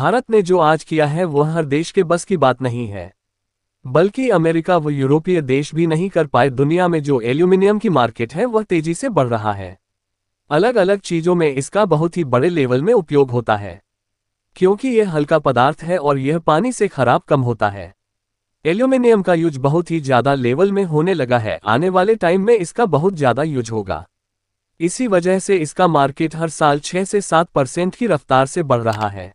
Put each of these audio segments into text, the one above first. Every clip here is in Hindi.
भारत ने जो आज किया है वह हर देश के बस की बात नहीं है बल्कि अमेरिका व यूरोपीय देश भी नहीं कर पाए दुनिया में जो एल्यूमिनियम की मार्केट है वह तेजी से बढ़ रहा है अलग अलग चीजों में इसका बहुत ही बड़े लेवल में उपयोग होता है क्योंकि यह हल्का पदार्थ है और यह पानी से खराब कम होता है एल्यूमिनियम का यूज बहुत ही ज्यादा लेवल में होने लगा है आने वाले टाइम में इसका बहुत ज्यादा यूज होगा इसी वजह से इसका मार्केट हर साल छह से सात परसेंट की रफ्तार से बढ़ रहा है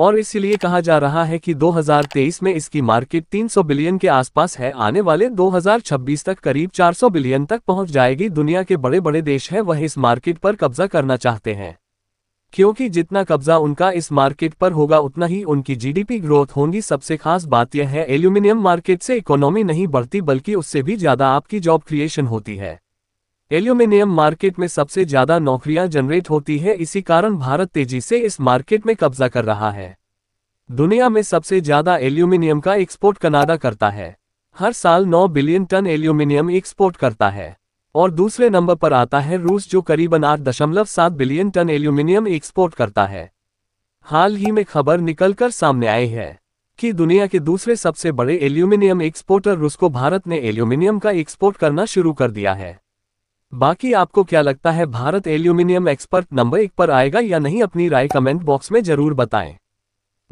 और इसलिए कहा जा रहा है कि 2023 में इसकी मार्केट 300 बिलियन के आसपास है आने वाले 2026 तक करीब 400 बिलियन तक पहुंच जाएगी दुनिया के बड़े बड़े देश हैं वह इस मार्केट पर कब्जा करना चाहते हैं क्योंकि जितना कब्जा उनका इस मार्केट पर होगा उतना ही उनकी जीडीपी ग्रोथ होगी सबसे खास बात यह है एल्यूमिनियम मार्केट से इकोनॉमी नहीं बढ़ती बल्कि उससे भी ज़्यादा आपकी जॉब क्रिएशन होती है एल्यूमिनियम मार्केट में सबसे ज्यादा नौकरियां जनरेट होती है इसी कारण भारत तेजी से इस मार्केट में कब्जा कर रहा है दुनिया में सबसे ज्यादा एल्यूमिनियम का एक्सपोर्ट कनाडा करता है हर साल 9 बिलियन टन एल्यूमिनियम एक्सपोर्ट करता है और दूसरे नंबर पर आता है रूस जो करीबन आठ बिलियन टन एल्यूमिनियम एक्सपोर्ट करता है हाल ही में खबर निकलकर सामने आई है कि दुनिया के दूसरे सबसे बड़े एल्यूमिनियम एक्सपोर्टर रूस को भारत ने एल्यूमिनियम का एक्सपोर्ट करना शुरू कर दिया है बाकी आपको क्या लगता है भारत एल्यूमिनियम एक्सपर्ट नंबर एक पर आएगा या नहीं अपनी राय कमेंट बॉक्स में जरूर बताएं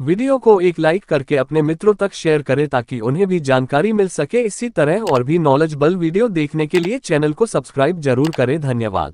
वीडियो को एक लाइक करके अपने मित्रों तक शेयर करें ताकि उन्हें भी जानकारी मिल सके इसी तरह और भी नॉलेजबल वीडियो देखने के लिए चैनल को सब्सक्राइब जरूर करें धन्यवाद